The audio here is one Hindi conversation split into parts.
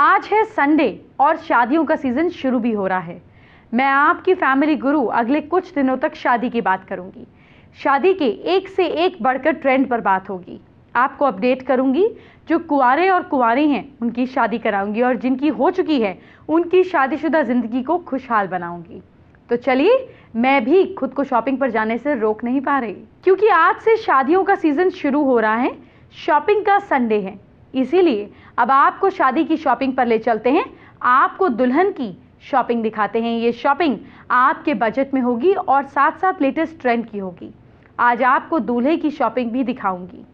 आज है संडे और शादियों का सीज़न शुरू भी हो रहा है मैं आपकी फैमिली गुरु अगले कुछ दिनों तक शादी की बात करूंगी शादी के एक से एक बढ़कर ट्रेंड पर बात होगी आपको अपडेट करूंगी जो कुआरे और कुंवारी हैं उनकी शादी कराऊंगी और जिनकी हो चुकी है उनकी शादीशुदा ज़िंदगी को खुशहाल बनाऊंगी तो चलिए मैं भी खुद को शॉपिंग पर जाने से रोक नहीं पा रही क्योंकि आज से शादियों का सीज़न शुरू हो रहा है शॉपिंग का संडे है इसीलिए अब आपको शादी की शॉपिंग पर ले चलते हैं आपको दुल्हन की शॉपिंग दिखाते हैं ये शॉपिंग आपके बजट में होगी और साथ साथ लेटेस्ट ट्रेंड की होगी आज आपको दूल्हे की शॉपिंग भी दिखाऊंगी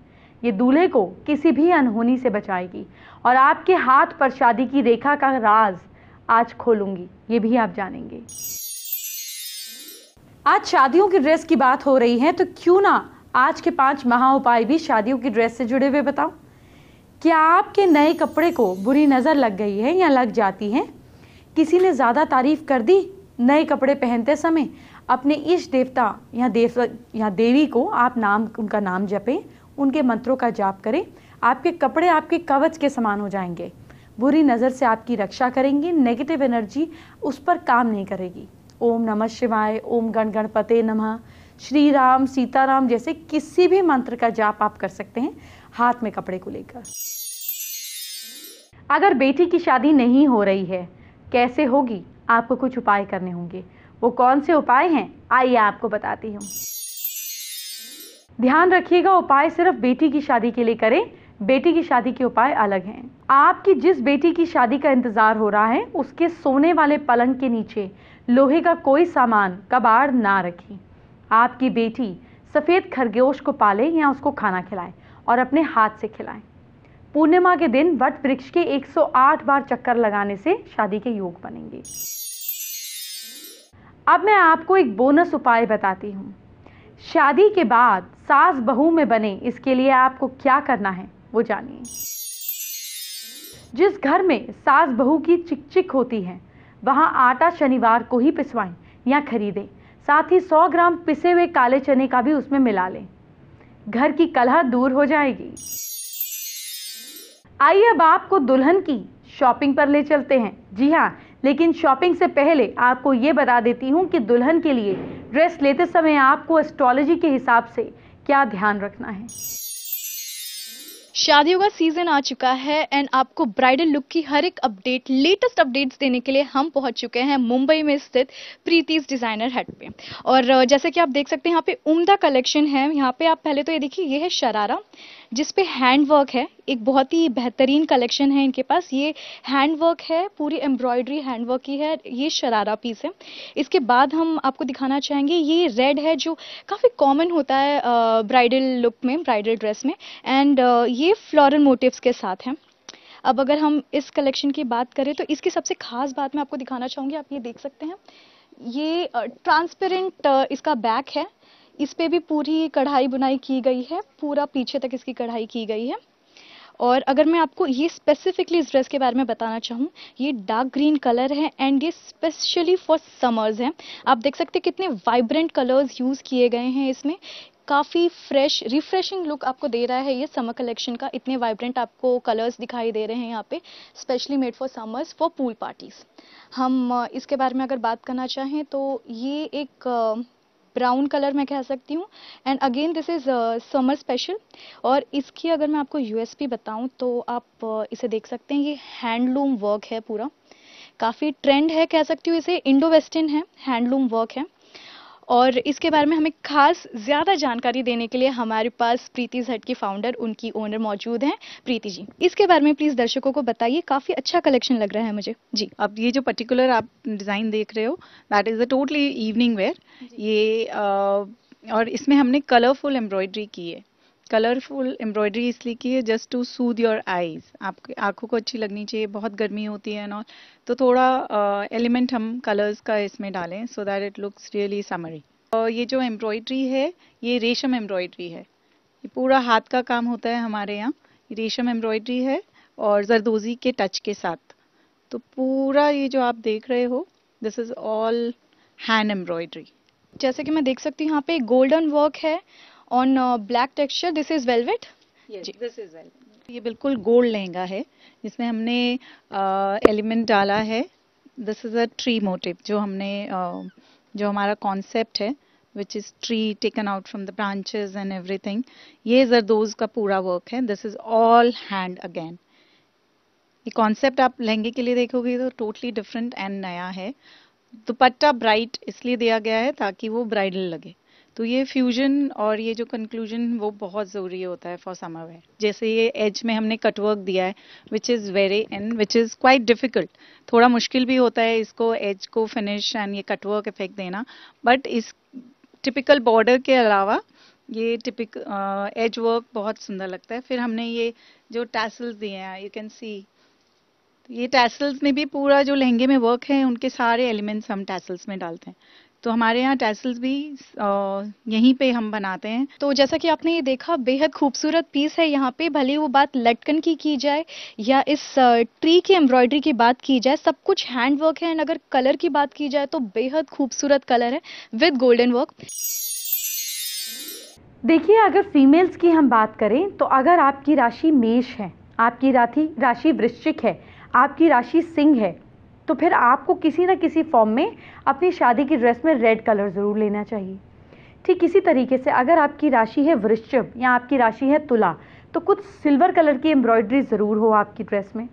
ये दूल्हे को किसी भी अनहोनी से बचाएगी और आपके हाथ पर शादी की रेखा का राज आज खोलूंगी ये भी आप जानेंगे आज शादियों की ड्रेस की बात हो रही है तो क्यों ना आज के पांच महा उपाय भी शादियों की ड्रेस से जुड़े हुए बताऊं क्या आपके नए कपड़े को बुरी नज़र लग गई है या लग जाती है किसी ने ज़्यादा तारीफ़ कर दी नए कपड़े पहनते समय अपने इष्ट देवता या देव या देवी को आप नाम उनका नाम जपें उनके मंत्रों का जाप करें आपके कपड़े आपके कवच के समान हो जाएंगे बुरी नज़र से आपकी रक्षा करेंगे नेगेटिव एनर्जी उस पर काम नहीं करेगी ओम नमः शिवाय ओम गण गणपते नमः श्री राम सीताराम जैसे किसी भी मंत्र का जाप आप कर सकते हैं हाथ में कपड़े को लेकर अगर बेटी की शादी नहीं हो रही है कैसे होगी आपको कुछ उपाय करने होंगे वो कौन से उपाय हैं आइए आपको बताती हूँ ध्यान रखिएगा उपाय सिर्फ बेटी की शादी के लिए करें बेटी की शादी के उपाय अलग हैं आपकी जिस बेटी की शादी का इंतज़ार हो रहा है उसके सोने वाले पलंग के नीचे लोहे का कोई सामान कबाड़ ना रखें आपकी बेटी सफ़ेद खरगोश को पाले या उसको खाना खिलाए और अपने हाथ से खिलाएं पूर्णिमा के दिन वट वृक्ष के 108 बार चक्कर लगाने से शादी के योग बनेंगे अब मैं आपको एक बोनस उपाय बताती हूँ शादी के बाद सास बहू में बने इसके लिए आपको क्या करना है वो जानिए जिस घर में सास बहू की चिकचिक होती है वहाँ आटा शनिवार को ही पिसवाएं या खरीदें साथ ही 100 ग्राम पिसे हुए काले चने का भी उसमें मिला लें घर की कलह दूर हो जाएगी आइए अब आपको दुल्हन की शॉपिंग पर ले चलते हैं जी हाँ लेकिन शॉपिंग से पहले आपको ये बता देती हूँ कि दुल्हन के लिए ड्रेस लेते समय आपको एस्ट्रोलॉजी के हिसाब से क्या ध्यान रखना है शादियों का सीजन आ चुका है एंड आपको ब्राइडल लुक की हर एक अपडेट लेटेस्ट अपडेट्स देने के लिए हम पहुंच चुके हैं मुंबई में स्थित प्रीतिस डिजाइनर हट पे और जैसे कि आप देख सकते हैं यहाँ पे उम्दा कलेक्शन है यहाँ पे आप पहले तो ये देखिए ये है शरारा जिस पे हैंड वर्क है एक बहुत ही बेहतरीन कलेक्शन है इनके पास ये हैंड वर्क है पूरी एम्ब्रॉयडरी हैंड वर्क की है ये शरारा पीस है इसके बाद हम आपको दिखाना चाहेंगे ये रेड है जो काफ़ी कॉमन होता है ब्राइडल लुक में ब्राइडल ड्रेस में एंड ये फ्लोरल मोटिव्स के साथ हैं अब अगर हम इस कलेक्शन की बात करें तो इसकी सबसे खास बात मैं आपको दिखाना चाहूँगी आप ये देख सकते हैं ये ट्रांसपेरेंट इसका बैक है इस पे भी पूरी कढ़ाई बुनाई की गई है पूरा पीछे तक इसकी कढ़ाई की गई है और अगर मैं आपको ये स्पेसिफिकली इस ड्रेस के बारे में बताना चाहूँ ये डार्क ग्रीन कलर है एंड ये स्पेशली फॉर समर्स हैं आप देख सकते हैं कितने वाइब्रेंट कलर्स यूज़ किए गए हैं इसमें काफ़ी फ्रेश रिफ्रेशिंग लुक आपको दे रहा है ये समर कलेक्शन का इतने वाइब्रेंट आपको कलर्स दिखाई दे रहे हैं यहाँ पे specially made for summers for pool parties हम इसके बारे में अगर बात करना चाहें तो ये एक ब्राउन कलर मैं कह सकती हूँ and again this is summer special और इसकी अगर मैं आपको यूएसपी बताऊँ तो आप इसे देख सकते हैं ये हैंडलूम वर्क है पूरा काफ़ी ट्रेंड है कह सकती हूँ इसे इंडो वेस्टर्न है हैंडलूम वर्क है और इसके बारे में हमें खास ज़्यादा जानकारी देने के लिए हमारे पास प्रीति झट की फाउंडर उनकी ओनर मौजूद हैं प्रीति जी इसके बारे में प्लीज़ दर्शकों को बताइए काफ़ी अच्छा कलेक्शन लग रहा है मुझे जी अब ये जो पर्टिकुलर आप डिज़ाइन देख रहे हो that is a totally evening wear ये आ, और इसमें हमने कलरफुल एम्ब्रॉयडरी की है कलरफुल एम्ब्रॉयडरी इसलिए की है just to soothe your eyes आपकी आंखों को अच्छी लगनी चाहिए बहुत गर्मी होती है एंड ऑल तो थोड़ा एलिमेंट uh, हम कलर्स का इसमें डालें so that it looks really summery ये जो एम्ब्रॉयडरी है ये रेशम एम्ब्रॉयडरी है ये पूरा हाथ का काम होता है हमारे यहाँ रेशम एम्ब्रॉयडरी है और जरदोजी के टच के साथ तो पूरा ये जो आप देख रहे हो this is all hand embroidery जैसे कि मैं देख सकती हूँ यहाँ पे गोल्डन वर्क है on black texture this is velvet ये बिल्कुल गोल्ड लहंगा है जिसमें हमने एलिमेंट uh, डाला है this is a tree motif जो हमने uh, जो हमारा कॉन्सेप्ट है which is tree taken out from the branches and everything ये जरदोज का पूरा वर्क है this is all hand again ये कॉन्सेप्ट आप लहंगे के लिए देखोगे तो टोटली डिफरेंट एंड नया है दुपट्टा ब्राइट इसलिए दिया गया है ताकि वो ब्राइडल लगे तो ये फ्यूजन और ये जो कंक्लूजन वो बहुत ज़रूरी होता है फॉर समरवेयर जैसे ये एज में हमने कटवर्क दिया है which is very and which is quite difficult थोड़ा मुश्किल भी होता है इसको एज को फिनिश एंड ये कटवर्क इफेक्ट देना बट इस टिपिकल बॉर्डर के अलावा ये टिपिक एज वर्क बहुत सुंदर लगता है फिर हमने ये जो टैसल्स दिए हैं यू कैन सी ये टैसल्स में भी पूरा जो लहंगे में वर्क है उनके सारे एलिमेंट्स हम टैसल्स में डालते हैं तो हमारे यहाँ टैसल्स भी यहीं पे हम बनाते हैं तो जैसा कि आपने ये देखा बेहद खूबसूरत पीस है यहाँ पे भले वो बात लटकन की की जाए या इस ट्री की एम्ब्रॉयडरी की बात की जाए सब कुछ हैंड वर्क है एंड अगर कलर की बात की जाए तो बेहद खूबसूरत कलर है विद गोल्डन वर्क देखिए अगर फीमेल्स की हम बात करें तो अगर आपकी राशि मेष है आपकी राशि राशि वृश्चिक है आपकी राशि सिंह है तो फिर आपको किसी ना किसी फॉर्म में अपनी शादी की ड्रेस में रेड कलर ज़रूर लेना चाहिए ठीक इसी तरीके से अगर आपकी राशि है वृश्चिव या आपकी राशि है तुला तो कुछ सिल्वर कलर की एम्ब्रॉयडरी ज़रूर हो आपकी ड्रेस में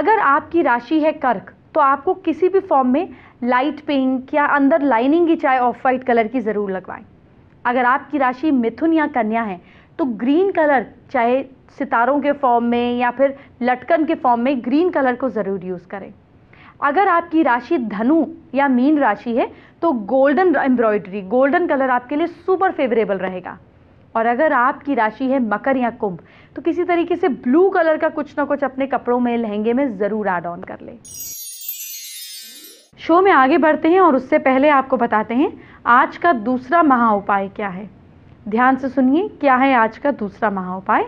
अगर आपकी राशि है कर्क तो आपको किसी भी फॉर्म में लाइट पिंक या अंदर लाइनिंग ही चाहे ऑफ वाइट कलर की ज़रूर लगवाएं अगर आपकी राशि मिथुन या कन्या है तो ग्रीन कलर चाहे सितारों के फॉर्म में या फिर लटकन के फॉर्म में ग्रीन कलर को ज़रूर यूज़ करें अगर आपकी राशि धनु या मीन राशि है तो गोल्डन एम्ब्रॉयडरी गोल्डन कलर आपके लिए सुपर फेवरेबल रहेगा और अगर आपकी राशि है मकर या कुंभ तो किसी तरीके से ब्लू कलर का कुछ ना कुछ अपने कपड़ों में लहंगे में ज़रूर ऐड ऑन कर ले शो में आगे बढ़ते हैं और उससे पहले आपको बताते हैं आज का दूसरा महा उपाय क्या है ध्यान से सुनिए क्या है आज का दूसरा महा उपाय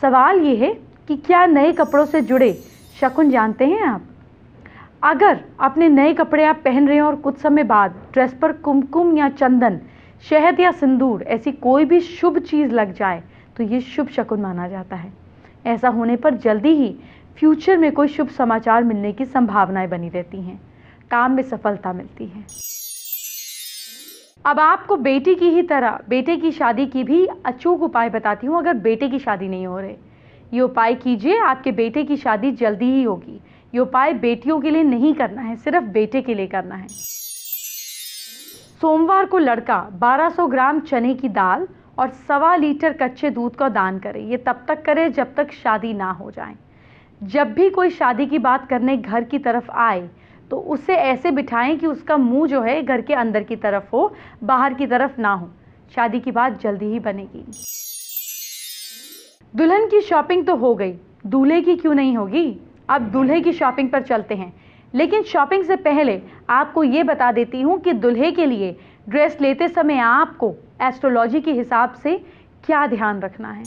सवाल ये है कि क्या नए कपड़ों से जुड़े शकुन जानते हैं आप अगर अपने नए कपड़े आप पहन रहे हैं और कुछ समय बाद ड्रेस पर कुमकुम या चंदन शहद या सिंदूर ऐसी कोई भी शुभ चीज़ लग जाए तो ये शुभ शकुन माना जाता है ऐसा होने पर जल्दी ही फ्यूचर में कोई शुभ समाचार मिलने की संभावनाएं बनी रहती हैं काम में सफलता मिलती है अब आपको बेटी की ही तरह बेटे की शादी की भी अचूक उपाय बताती हूँ अगर बेटे की शादी नहीं हो रही ये उपाय कीजिए आपके बेटे की शादी जल्दी ही होगी ये उपाय बेटियों के लिए नहीं करना है सिर्फ बेटे के लिए करना है सोमवार को लड़का 1200 ग्राम चने की दाल और सवा लीटर कच्चे दूध का दान करे ये तब तक करे जब तक शादी ना हो जाए जब भी कोई शादी की बात करने घर की तरफ आए तो उसे ऐसे बिठाएं कि उसका मुंह जो है घर के अंदर की तरफ हो बाहर की तरफ ना हो शादी की बात जल्दी ही बनेगी दुल्हन की शॉपिंग तो हो गई दूल्हे की क्यों नहीं होगी अब दूल्हे की शॉपिंग पर चलते हैं लेकिन शॉपिंग से पहले आपको ये बता देती हूँ कि दूल्हे के लिए ड्रेस लेते समय आपको एस्ट्रोलॉजी के हिसाब से क्या ध्यान रखना है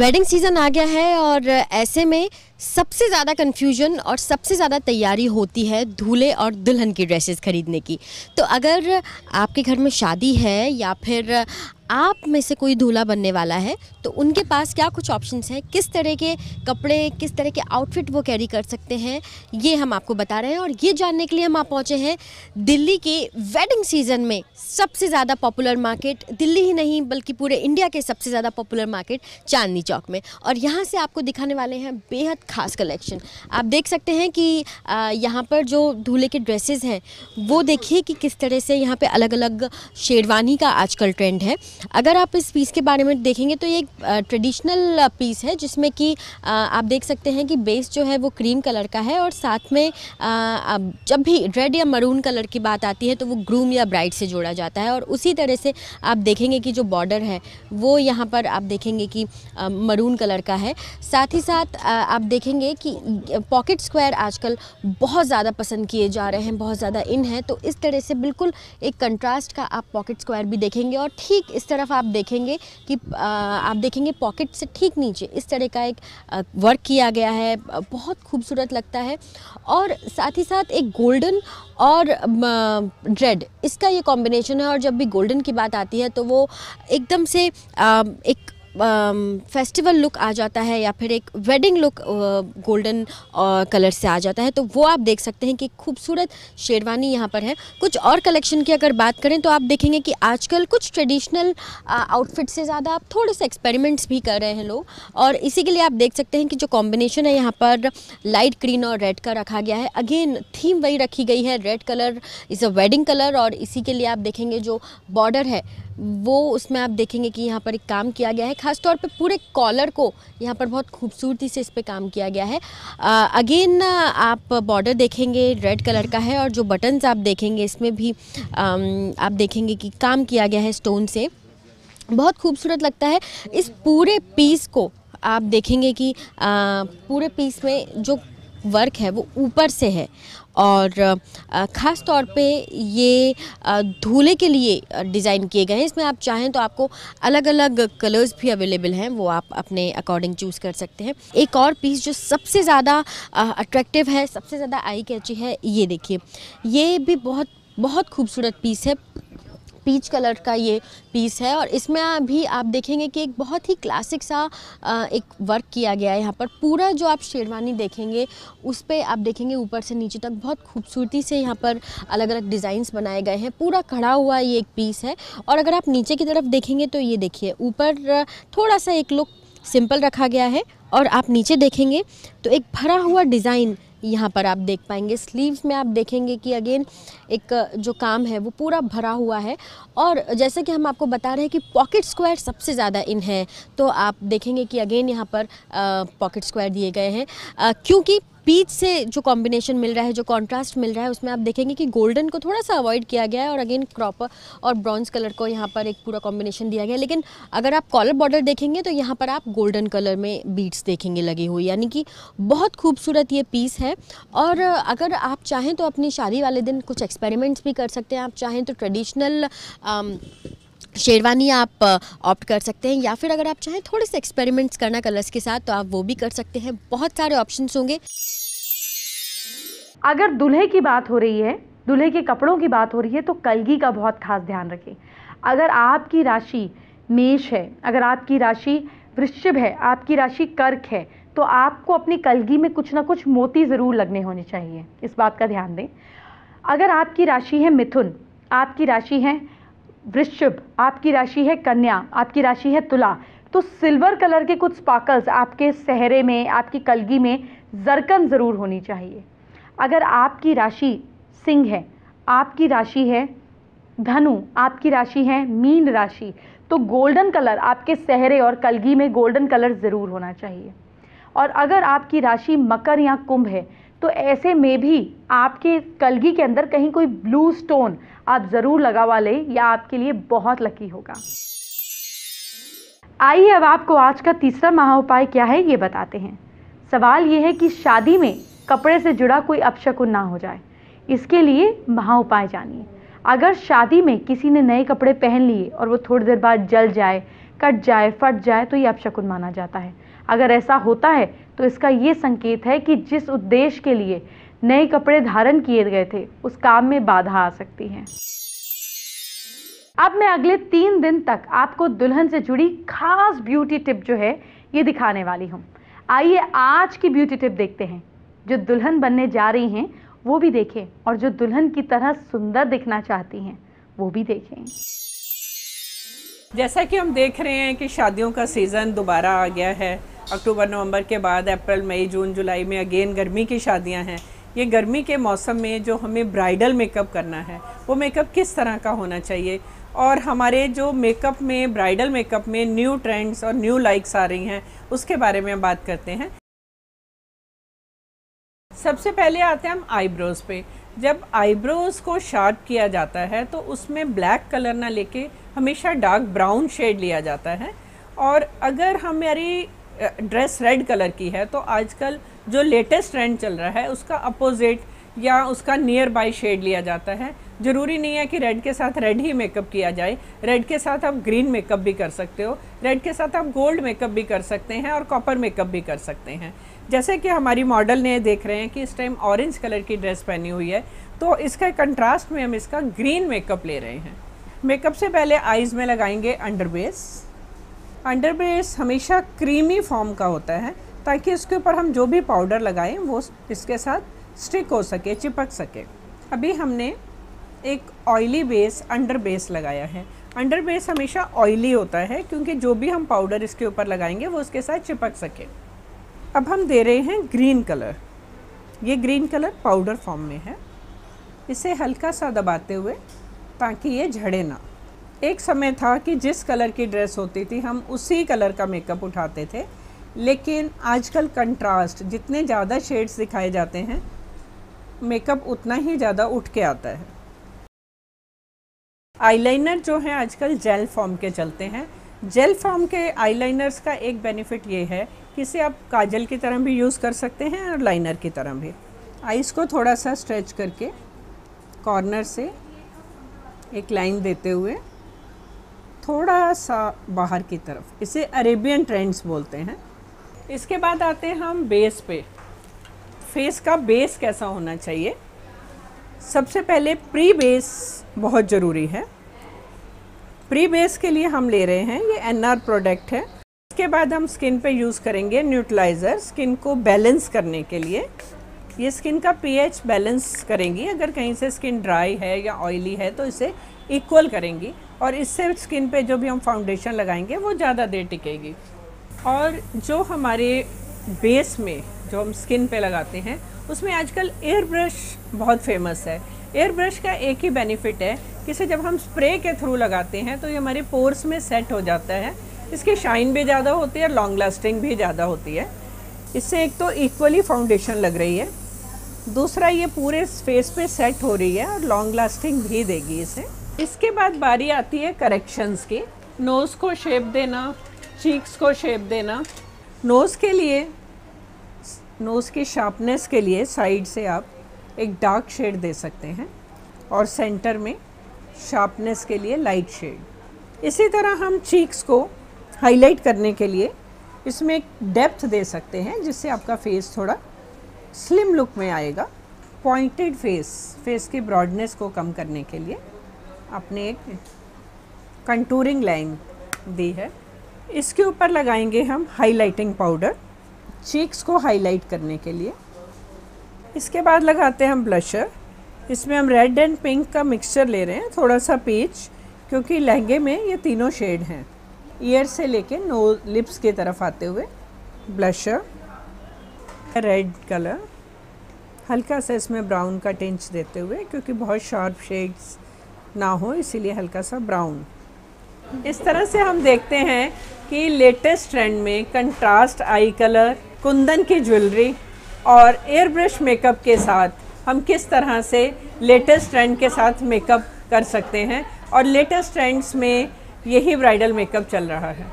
वेडिंग सीज़न आ गया है और ऐसे में सबसे ज़्यादा कन्फ्यूजन और सबसे ज़्यादा तैयारी होती है दूल्हे और दुल्हन की ड्रेसेस खरीदने की तो अगर आपके घर में शादी है या फिर आप में से कोई दूल्हा बनने वाला है तो उनके पास क्या कुछ ऑप्शंस हैं किस तरह के कपड़े किस तरह के आउटफिट वो कैरी कर सकते हैं ये हम आपको बता रहे हैं और ये जानने के लिए हम आप पहुँचे हैं दिल्ली के वेडिंग सीज़न में सबसे ज़्यादा पॉपुलर मार्केट दिल्ली ही नहीं बल्कि पूरे इंडिया के सबसे ज़्यादा पॉपुलर मार्केट चांदनी चौक में और यहाँ से आपको दिखाने वाले हैं बेहद ख़ास कलेक्शन आप देख सकते हैं कि यहाँ पर जो दूल्हे के ड्रेसेस हैं वो देखिए कि किस तरह से यहाँ पे अलग अलग शेरवानी का आजकल ट्रेंड है अगर आप इस पीस के बारे में देखेंगे तो ये एक ट्रेडिशनल पीस है जिसमें कि आप देख सकते हैं कि बेस जो है वो क्रीम कलर का है और साथ में जब भी रेड या मरून कलर की बात आती है तो वो ग्रूम या ब्राइट से जोड़ा जाता है और उसी तरह से आप देखेंगे कि जो बॉर्डर है वो यहाँ पर आप देखेंगे कि मरून कलर का है साथ ही साथ आप देख देखेंगे कि पॉकेट स्क्वायर आजकल बहुत ज़्यादा पसंद किए जा रहे हैं बहुत ज़्यादा इन है तो इस तरह से बिल्कुल एक कंट्रास्ट का आप पॉकेट स्क्वायर भी देखेंगे और ठीक इस तरफ आप देखेंगे कि आप देखेंगे पॉकेट से ठीक नीचे इस तरह का एक वर्क किया गया है बहुत खूबसूरत लगता है और साथ ही साथ एक गोल्डन और रेड इसका ये कॉम्बिनेशन है और जब भी गोल्डन की बात आती है तो वो एकदम से एक फेस्टिवल um, लुक आ जाता है या फिर एक वेडिंग लुक गोल्डन कलर से आ जाता है तो वो आप देख सकते हैं कि खूबसूरत शेरवानी यहाँ पर है कुछ और कलेक्शन की अगर बात करें तो आप देखेंगे कि आजकल कुछ ट्रेडिशनल आउटफिट uh, से ज़्यादा आप थोड़े से एक्सपेरिमेंट्स भी कर रहे हैं लोग और इसी के लिए आप देख सकते हैं कि जो कॉम्बिनेशन है यहाँ पर लाइट ग्रीन और रेड का रखा गया है अगेन थीम वही रखी गई है red colour is a wedding colour और इसी के लिए आप देखेंगे जो बॉर्डर है वो उसमें आप देखेंगे कि यहाँ पर एक काम किया गया है खासतौर पे पूरे कॉलर को यहाँ पर बहुत खूबसूरती से इस पर काम किया गया है अगेन आप बॉर्डर देखेंगे रेड कलर का है और जो बटन्स आप देखेंगे इसमें भी आ, आप देखेंगे कि काम किया गया है स्टोन से बहुत खूबसूरत लगता है इस पूरे पीस को आप देखेंगे कि आ, पूरे पीस में जो वर्क है वो ऊपर से है और ख़ास तौर पे ये धूले के लिए डिज़ाइन किए गए हैं इसमें आप चाहें तो आपको अलग अलग कलर्स भी अवेलेबल हैं वो आप अपने अकॉर्डिंग चूज़ कर सकते हैं एक और पीस जो सबसे ज़्यादा अट्रैक्टिव है सबसे ज़्यादा आई कैची है ये देखिए ये भी बहुत बहुत खूबसूरत पीस है पीच कलर का ये पीस है और इसमें अभी आप देखेंगे कि एक बहुत ही क्लासिक सा एक वर्क किया गया है यहाँ पर पूरा जो आप शेरवानी देखेंगे उस पर आप देखेंगे ऊपर से नीचे तक बहुत खूबसूरती से यहाँ पर अलग अलग डिज़ाइंस बनाए गए हैं पूरा खड़ा हुआ ये एक पीस है और अगर आप नीचे की तरफ देखेंगे तो ये देखिए ऊपर थोड़ा सा एक लुक सिंपल रखा गया है और आप नीचे देखेंगे तो एक भरा हुआ डिज़ाइन यहाँ पर आप देख पाएंगे स्लीव्स में आप देखेंगे कि अगेन एक जो काम है वो पूरा भरा हुआ है और जैसे कि हम आपको बता रहे हैं कि पॉकेट स्क्वायर सबसे ज़्यादा इन है तो आप देखेंगे कि अगेन यहाँ पर पॉकेट स्क्वायर दिए गए हैं क्योंकि पीच से जो कॉम्बिनेशन मिल रहा है जो कॉन्ट्रास्ट मिल रहा है उसमें आप देखेंगे कि गोल्डन को थोड़ा सा अवॉइड किया गया है और अगेन क्रॉपर और ब्रॉन्ज कलर को यहाँ पर एक पूरा कॉम्बिनेशन दिया गया है लेकिन अगर आप कॉलर बॉर्डर देखेंगे तो यहाँ पर आप गोल्डन कलर में बीट्स देखेंगे लगी हुई यानी कि बहुत खूबसूरत ये पीस है और अगर आप चाहें तो अपनी शादी वाले दिन कुछ एक्सपेरिमेंट्स भी कर सकते हैं आप चाहें तो ट्रेडिशनल um, शेरवानी आप ऑप्ट uh, कर सकते हैं या फिर अगर आप चाहें थोड़े से एक्सपेरिमेंट्स करना कलर्स के साथ तो आप वो भी कर सकते हैं बहुत सारे ऑप्शंस होंगे अगर दूल्हे की बात हो रही है दूल्हे के कपड़ों की बात हो रही है तो कलगी का बहुत खास ध्यान रखें अगर आपकी राशि मेष है अगर आपकी राशि वृश्चिभ है आपकी राशि कर्क है तो आपको अपनी कलगी में कुछ ना कुछ मोती ज़रूर लगने होने चाहिए इस बात का ध्यान दें अगर आपकी राशि है मिथुन आपकी राशि है वृश्चिभ आपकी राशि है कन्या आपकी राशि है तुला तो सिल्वर कलर के कुछ स्पार्कल्स आपके सहरे में आपकी कलगी में जरकन ज़रूर होनी चाहिए अगर आपकी राशि सिंह है आपकी राशि है धनु आपकी राशि है मीन राशि तो गोल्डन कलर आपके सहरे और कलगी में गोल्डन कलर ज़रूर होना चाहिए और अगर आपकी राशि मकर या कुंभ है तो ऐसे में भी आपके कलगी के अंदर कहीं कोई ब्लू स्टोन आप ज़रूर लगावा लें या आपके लिए बहुत लकी होगा आइए अब आपको आज का तीसरा महा उपाय क्या है ये बताते हैं सवाल ये है कि शादी में कपड़े से जुड़ा कोई अपशकुन ना हो जाए इसके लिए महा उपाय जानिए अगर शादी में किसी ने नए कपड़े पहन लिए और वो थोड़ी देर बाद जल जाए कट जाए फट जाए तो ये अपशकुन माना जाता है अगर ऐसा होता है तो इसका ये संकेत है कि जिस उद्देश्य के लिए नए कपड़े धारण किए गए थे उस काम में बाधा आ सकती है अब मैं अगले तीन दिन तक आपको दुल्हन से जुड़ी खास ब्यूटी टिप जो है ये दिखाने वाली हूँ आइए आज की ब्यूटी टिप देखते हैं जो दुल्हन बनने जा रही हैं वो भी देखें और जो दुल्हन की तरह सुंदर दिखना चाहती हैं वो भी देखें जैसा कि हम देख रहे हैं कि शादियों का सीज़न दोबारा आ गया है अक्टूबर नवंबर के बाद अप्रैल मई जून जुलाई में अगेन गर्मी की शादियां हैं ये गर्मी के मौसम में जो हमें ब्राइडल मेकअप करना है वो मेकअप किस तरह का होना चाहिए और हमारे जो मेकअप में ब्राइडल मेकअप में न्यू ट्रेंड्स और न्यू लाइक्स आ रही हैं उसके बारे में बात करते हैं सबसे पहले आते हैं हम आईब्रोज़ पे जब आईब्रोज़ को शार्प किया जाता है तो उसमें ब्लैक कलर ना लेके हमेशा डार्क ब्राउन शेड लिया जाता है और अगर हमारी ड्रेस रेड कलर की है तो आजकल जो लेटेस्ट ट्रेंड चल रहा है उसका अपोजिट या उसका नियर बाई शेड लिया जाता है ज़रूरी नहीं है कि रेड के साथ रेड ही मेकअप किया जाए रेड के साथ आप ग्रीन मेकअप भी कर सकते हो रेड के साथ आप गोल्ड मेकअप भी कर सकते हैं और कॉपर मेकअप भी कर सकते हैं जैसे कि हमारी मॉडल ने देख रहे हैं कि इस टाइम ऑरेंज कलर की ड्रेस पहनी हुई है तो इसका कंट्रास्ट में हम इसका ग्रीन मेकअप ले रहे हैं मेकअप से पहले आइज़ में लगाएंगे अंडर बेस अंडर बेस हमेशा क्रीमी फॉर्म का होता है ताकि इसके ऊपर हम जो भी पाउडर लगाएं वो इसके साथ स्टिक हो सके चिपक सके अभी हमने एक ऑयली बेस अंडर बेस लगाया है अंडर बेस हमेशा ऑयली होता है क्योंकि जो भी हम पाउडर इसके ऊपर लगाएंगे वो उसके साथ चिपक सके अब हम दे रहे हैं ग्रीन कलर ये ग्रीन कलर पाउडर फॉर्म में है इसे हल्का सा दबाते हुए ताकि ये झड़े ना एक समय था कि जिस कलर की ड्रेस होती थी हम उसी कलर का मेकअप उठाते थे लेकिन आजकल कंट्रास्ट जितने ज़्यादा शेड्स दिखाए जाते हैं मेकअप उतना ही ज़्यादा उठ के आता है आईलाइनर जो है आजकल जेल फॉर्म के चलते हैं जेल फॉर्म के आईलाइनर्स का एक बेनिफिट ये है इसे आप काजल की तरह भी यूज़ कर सकते हैं और लाइनर की तरह भी आइस को थोड़ा सा स्ट्रेच करके कॉर्नर से एक लाइन देते हुए थोड़ा सा बाहर की तरफ इसे अरेबियन ट्रेंड्स बोलते हैं इसके बाद आते हैं हम बेस पे फेस का बेस कैसा होना चाहिए सबसे पहले प्री बेस बहुत ज़रूरी है प्री बेस के लिए हम ले रहे हैं ये एन प्रोडक्ट है इसके बाद हम स्किन पे यूज़ करेंगे न्यूट्रलाइज़र स्किन को बैलेंस करने के लिए ये स्किन का पीएच बैलेंस करेंगी अगर कहीं से स्किन ड्राई है या ऑयली है तो इसे इक्वल करेंगी और इससे स्किन पे जो भी हम फाउंडेशन लगाएंगे वो ज़्यादा देर टिकेगी और जो हमारे बेस में जो हम स्किन पे लगाते हैं उसमें आजकल एयर ब्रश बहुत फेमस है एयर ब्रश का एक ही बेनिफिट है कि इसे जब हम स्प्रे के थ्रू लगाते हैं तो ये हमारे पोर्स में सेट हो जाता है इसकी शाइन भी ज़्यादा होती है लॉन्ग लास्टिंग भी ज़्यादा होती है इससे एक तो इक्वली फाउंडेशन लग रही है दूसरा ये पूरे फेस पे सेट हो रही है और लॉन्ग लास्टिंग भी देगी इसे इसके बाद बारी आती है करेक्शंस की नोज़ को शेप देना चीक्स को शेप देना नोज़ के लिए नोज़ की शार्पनेस के लिए साइड से आप एक डार्क शेड दे सकते हैं और सेंटर में शार्पनेस के लिए लाइट शेड इसी तरह हम चीक्स को हाईलाइट करने के लिए इसमें एक डेप्थ दे सकते हैं जिससे आपका फेस थोड़ा स्लिम लुक में आएगा पॉइंटेड फेस फेस की ब्रॉडनेस को कम करने के लिए आपने एक कंटूरिंग लाइन दी है इसके ऊपर लगाएंगे हम हाइलाइटिंग पाउडर चीक्स को हाईलाइट करने के लिए इसके बाद लगाते हैं हम ब्लशर इसमें हम रेड एंड पिंक का मिक्सचर ले रहे हैं थोड़ा सा पीच क्योंकि लहंगे में ये तीनों शेड हैं ईयर से लेके नो लिप्स के तरफ आते हुए ब्लशर रेड कलर हल्का सा इसमें ब्राउन का टिंच देते हुए क्योंकि बहुत शार्प शेड्स ना हो इसीलिए हल्का सा ब्राउन इस तरह से हम देखते हैं कि लेटेस्ट ट्रेंड में कंट्रास्ट आई कलर कुंदन की ज्वेलरी और एयर ब्रश मेकअप के साथ हम किस तरह से लेटेस्ट ट्रेंड के साथ मेकअप कर सकते हैं और लेटेस्ट ट्रेंड्स में यही ब्राइडल मेकअप चल रहा है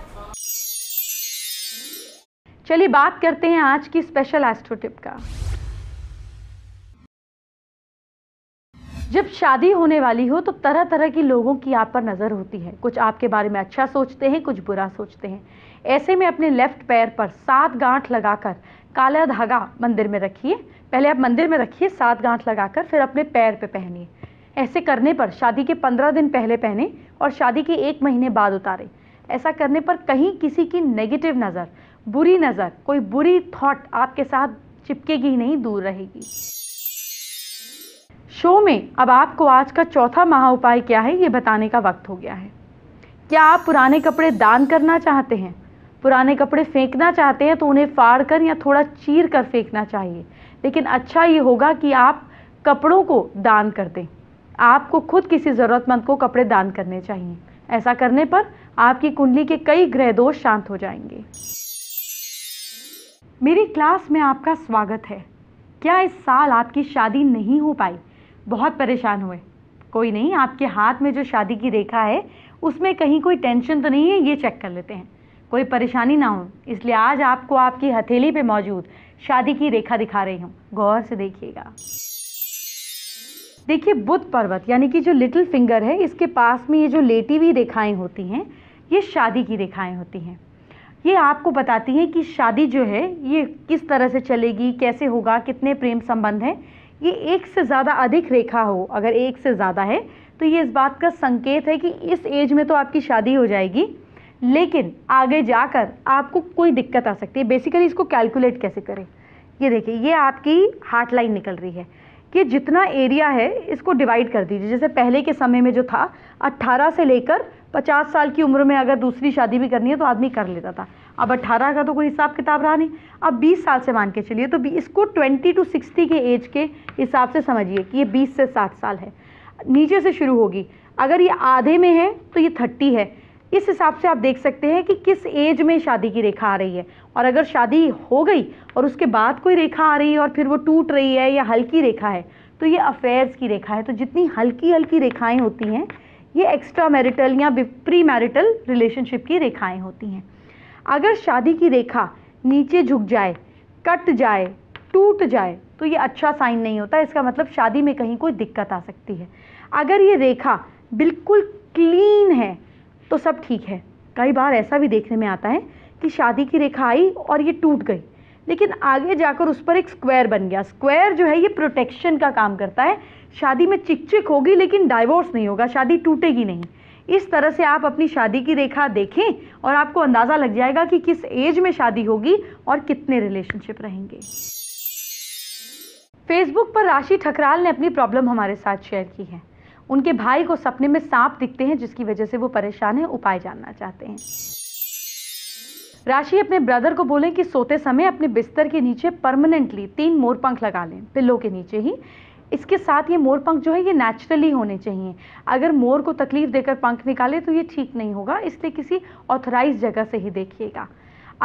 चलिए बात करते हैं आज की स्पेशल एस्ट्रो टिप का जब शादी होने वाली हो तो तरह तरह के लोगों की आप पर नज़र होती है कुछ आपके बारे में अच्छा सोचते हैं कुछ बुरा सोचते हैं ऐसे में अपने लेफ्ट पैर पर सात गांठ लगाकर काला धागा मंदिर में रखिए पहले आप मंदिर में रखिए सात गांठ लगाकर फिर अपने पैर पे पहनिए ऐसे करने पर शादी के पंद्रह दिन पहले पहने और शादी के एक महीने बाद उतारे ऐसा करने पर कहीं किसी की नेगेटिव नज़र बुरी नज़र कोई बुरी थॉट आपके साथ चिपकेगी ही नहीं दूर रहेगी शो में अब आपको आज का चौथा महा उपाय क्या है ये बताने का वक्त हो गया है क्या आप पुराने कपड़े दान करना चाहते हैं पुराने कपड़े फेंकना चाहते हैं तो उन्हें फाड़ कर या थोड़ा चीर कर फेंकना चाहिए लेकिन अच्छा ये होगा कि आप कपड़ों को दान कर दें आपको खुद किसी ज़रूरतमंद को कपड़े दान करने चाहिए ऐसा करने पर आपकी कुंडली के कई ग्रह दोष शांत हो जाएंगे मेरी क्लास में आपका स्वागत है क्या इस साल आपकी शादी नहीं हो पाई बहुत परेशान हुए कोई नहीं आपके हाथ में जो शादी की रेखा है उसमें कहीं कोई टेंशन तो नहीं है ये चेक कर लेते हैं कोई परेशानी ना हो इसलिए आज आपको आपकी हथेली पे मौजूद शादी की रेखा दिखा रही हूँ गौर से देखिएगा देखिए बुद्ध पर्वत यानी कि जो लिटिल फिंगर है इसके पास में ये जो लेटी हुई रेखाएं होती हैं ये शादी की रेखाएँ होती हैं ये आपको बताती हैं कि शादी जो है ये किस तरह से चलेगी कैसे होगा कितने प्रेम संबंध हैं ये एक से ज़्यादा अधिक रेखा हो अगर एक से ज़्यादा है तो ये इस बात का संकेत है कि इस एज में तो आपकी शादी हो जाएगी लेकिन आगे जाकर आपको कोई दिक्कत आ सकती है बेसिकली इसको कैलकुलेट कैसे करें ये देखिए ये आपकी हार्ट लाइन निकल रही है कि जितना एरिया है इसको डिवाइड कर दीजिए जैसे पहले के समय में जो था 18 से लेकर 50 साल की उम्र में अगर दूसरी शादी भी करनी है तो आदमी कर लेता था अब 18 का तो कोई हिसाब किताब रहा नहीं अब 20 साल से मान के चलिए तो इसको 20 टू 60 के एज के हिसाब से समझिए कि ये 20 से 60 साल है नीचे से शुरू होगी अगर ये आधे में है तो ये थर्टी है इस हिसाब से आप देख सकते हैं कि किस एज में शादी की रेखा आ रही है और अगर शादी हो गई और उसके बाद कोई रेखा आ रही है और फिर वो टूट रही है या हल्की रेखा है तो ये अफेयर्स की रेखा है तो जितनी हल्की हल्की रेखाएं होती हैं ये एक्स्ट्रा मैरिटल या प्री मैरिटल रिलेशनशिप की रेखाएं होती हैं अगर शादी की रेखा नीचे झुक जाए कट जाए टूट जाए तो ये अच्छा साइन नहीं होता इसका मतलब शादी में कहीं कोई दिक्कत आ सकती है अगर ये रेखा बिल्कुल क्लीन है तो सब ठीक है कई बार ऐसा भी देखने में आता है कि शादी की रेखा आई और ये टूट गई लेकिन आगे जाकर उस पर एक स्क्वायर बन गया स्क्वायर जो है ये प्रोटेक्शन का काम करता है शादी में चिक चिक होगी लेकिन डाइवोर्स नहीं होगा शादी टूटेगी नहीं इस तरह से आप अपनी शादी की रेखा देखें और आपको अंदाज़ा लग जाएगा कि किस एज में शादी होगी और कितने रिलेशनशिप रहेंगे फेसबुक पर राशि ठकराल ने अपनी प्रॉब्लम हमारे साथ शेयर की है उनके भाई को सपने में सांप दिखते हैं जिसकी वजह से वो परेशान है उपाय जानना चाहते हैं राशि अपने ब्रदर को बोलें कि सोते समय अपने बिस्तर के नीचे परमानेंटली तीन मोरपंख लगा लें पिल्लों के नीचे ही इसके साथ ये मोर पंख जो है ये नेचुरली होने चाहिए अगर मोर को तकलीफ देकर पंख निकाले तो ये ठीक नहीं होगा इसलिए किसी ऑथराइज जगह से ही देखिएगा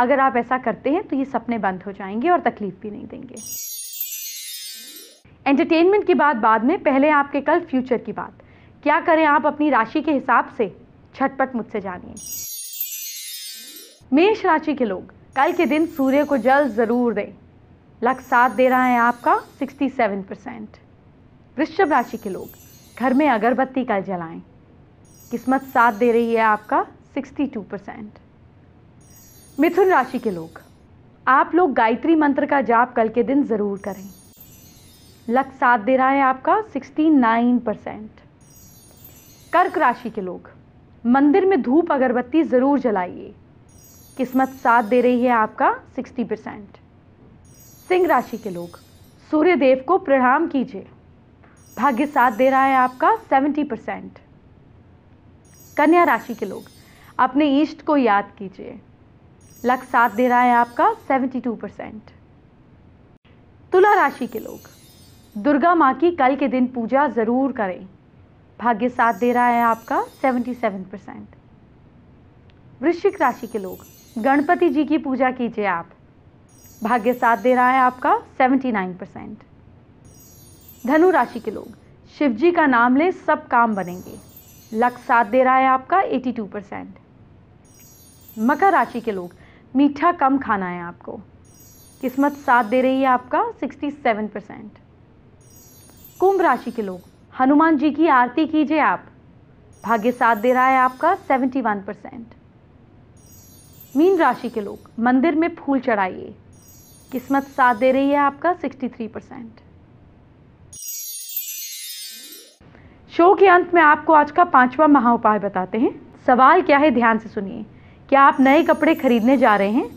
अगर आप ऐसा करते हैं तो ये सपने बंद हो जाएंगे और तकलीफ भी नहीं देंगे एंटरटेनमेंट की बात बाद में पहले आपके कल फ्यूचर की बात क्या करें आप अपनी राशि के हिसाब से छटपट मुझसे जानिए मेष राशि के लोग कल के दिन सूर्य को जल ज़रूर दें लक साथ दे रहा है आपका 67 परसेंट वृषभ राशि के लोग घर में अगरबत्ती कल जलाएं किस्मत साथ दे रही है आपका 62 परसेंट मिथुन राशि के लोग आप लोग गायत्री मंत्र का जाप कल के दिन ज़रूर करें लक साथ दे रहा है आपका 69 परसेंट कर्क राशि के लोग मंदिर में धूप अगरबत्ती ज़रूर जलाइए किस्मत साथ दे रही है आपका 60 परसेंट सिंह राशि के लोग सूर्य देव को प्रणाम कीजिए भाग्य साथ दे रहा है आपका 70 परसेंट कन्या राशि के लोग अपने इष्ट को याद कीजिए लक साथ दे रहा है आपका 72 परसेंट तुला राशि के लोग दुर्गा माँ की कल के दिन पूजा ज़रूर करें भाग्य साथ दे रहा है आपका 77 परसेंट वृश्चिक राशि के लोग गणपति जी की पूजा कीजिए आप भाग्य साथ दे रहा है आपका 79 परसेंट धनु राशि के लोग शिव जी का नाम ले सब काम बनेंगे लक साथ दे रहा है आपका 82 परसेंट मकर राशि के लोग मीठा कम खाना है आपको किस्मत साथ दे रही है आपका 67 परसेंट कुंभ राशि के लोग हनुमान जी की आरती कीजिए आप भाग्य साथ दे रहा है आपका 71 परसेंट मीन राशि के लोग मंदिर में फूल चढ़ाइए किस्मत साथ दे रही है आपका 63 परसेंट शो के अंत में आपको आज का पांचवा महा उपाय बताते हैं सवाल क्या है ध्यान से सुनिए क्या आप नए कपड़े खरीदने जा रहे हैं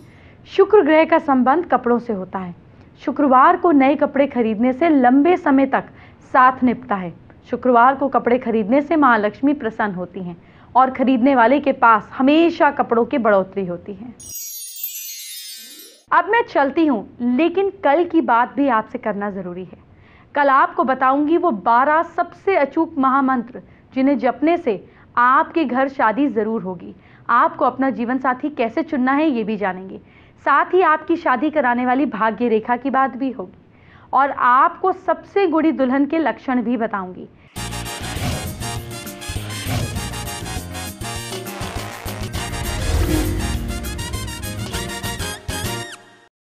शुक्र ग्रह का संबंध कपड़ों से होता है शुक्रवार को नए कपड़े खरीदने से लंबे समय तक साथ निपता है शुक्रवार को कपड़े खरीदने से माँ लक्ष्मी प्रसन्न होती हैं और खरीदने वाले के पास हमेशा कपड़ों की बढ़ोतरी होती है अब मैं चलती हूँ लेकिन कल की बात भी आपसे करना ज़रूरी है कल आपको बताऊंगी वो बारह सबसे अचूक महामंत्र जिन्हें जपने से आपके घर शादी ज़रूर होगी आपको अपना जीवन साथी कैसे चुनना है ये भी जानेंगे साथ ही आपकी शादी कराने वाली भाग्य रेखा की बात भी होगी और आपको सबसे गुड़ी दुल्हन के लक्षण भी बताऊंगी